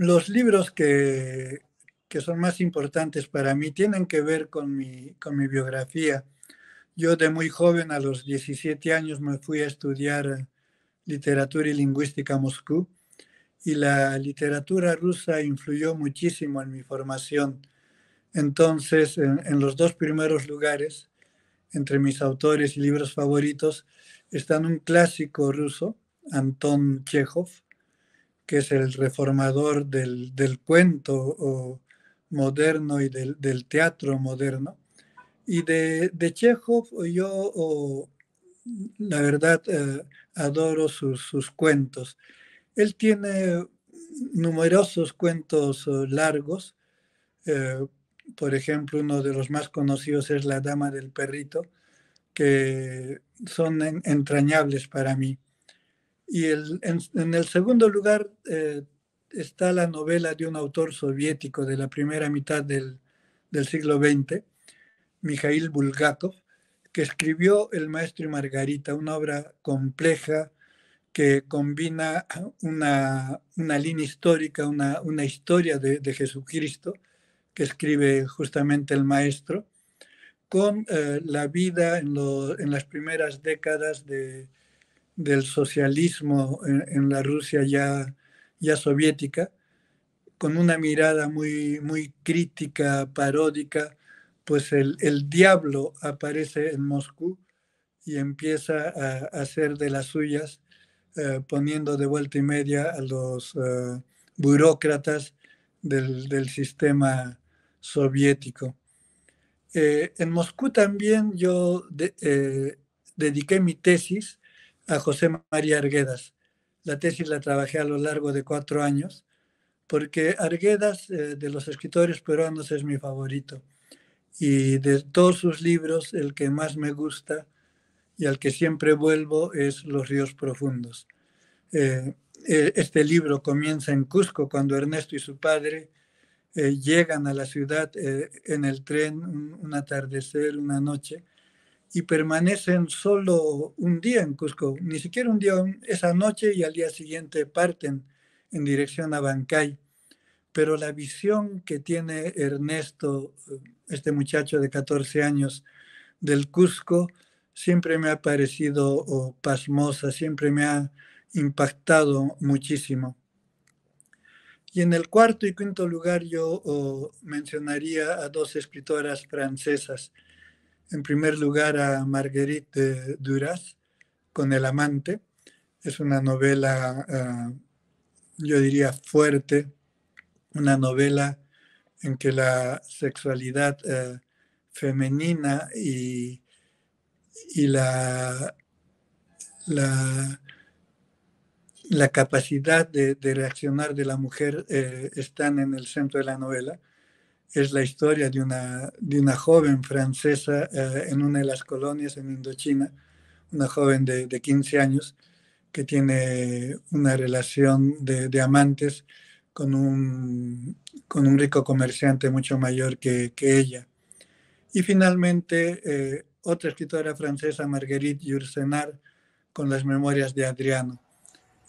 los libros que, son más importantes para mí tienen que ver con mi, con mi biografía. Yo de muy joven, a los 17 años, me fui a estudiar literatura y lingüística a Moscú y la literatura rusa influyó muchísimo en mi formación. Entonces, en, los dos primeros lugares, entre mis autores y libros favoritos, están un clásico ruso, Anton Chekhov, que es el reformador del, cuento moderno y del, teatro moderno. Y de, de Chekhov yo, la verdad, eh, adoro sus, cuentos. Él tiene numerosos cuentos eh, largos. Eh, por ejemplo, uno de los más conocidos es La Dama del Perrito, que son entrañables para mí. Y el, en, el segundo lugar eh, está la novela de un autor soviético de la primera mitad del, siglo XX, Mikhail Bulgakov, que escribió El Maestro y Margarita, una obra compleja que combina una, una línea histórica, una, una historia de, Jesucristo, que escribe justamente el Maestro, con eh, la vida en, en las primeras décadas de, del socialismo en, la Rusia ya, ya soviética, con una mirada muy, muy crítica, paródica, pues el, diablo aparece en Moscú y empieza a, hacer de las suyas, eh, poniendo de vuelta y media a los eh, burócratas del, sistema soviético. Eh, en Moscú también yo dediqué mi tesis a José María Arguedas. La tesis la trabajé a lo largo de cuatro años, porque Arguedas eh, de los escritores peruanos es mi favorito. Y de todos sus libros, el que más me gusta y al que siempre vuelvo es Los ríos profundos. Eh, eh, este libro comienza en Cusco, cuando Ernesto y su padre llegan a la ciudad en el tren un atardecer, una noche, y permanecen solo un día en Cusco, ni siquiera un día esa noche y al día siguiente parten en dirección a Bancay. Pero la visión que tiene Ernesto, eh, este muchacho de 14 años del Cusco, siempre me ha parecido oh, pasmosa, siempre me ha impactado muchísimo. Y en el cuarto y quinto lugar yo oh, mencionaría a dos escritoras francesas, en primer lugar a Marguerite Duras con El amante. Es una novela, ah, yo diría, fuerte, una novela en que la sexualidad ah, femenina y, la, la, la, capacidad de, reaccionar de la mujer eh, están en el centro de la novela es la historia de una, de una joven francesa eh, en una de las colonias en Indochina, una joven de, de 15 años que tiene una relación de, de, amantes con un, con un rico comerciante mucho mayor que, que ella. Y finalmente, eh, otra escritora francesa, Marguerite Yourcenar, con las memorias de Adriano.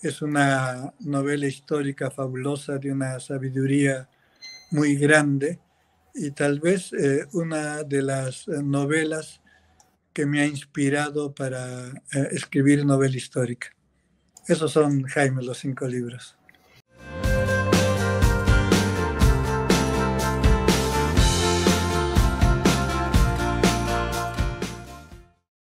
Es una novela histórica fabulosa de una sabiduría muy grande y tal vez eh, una de las eh, novelas que me ha inspirado para eh, escribir novela histórica. Esos son, Jaime, los cinco libros.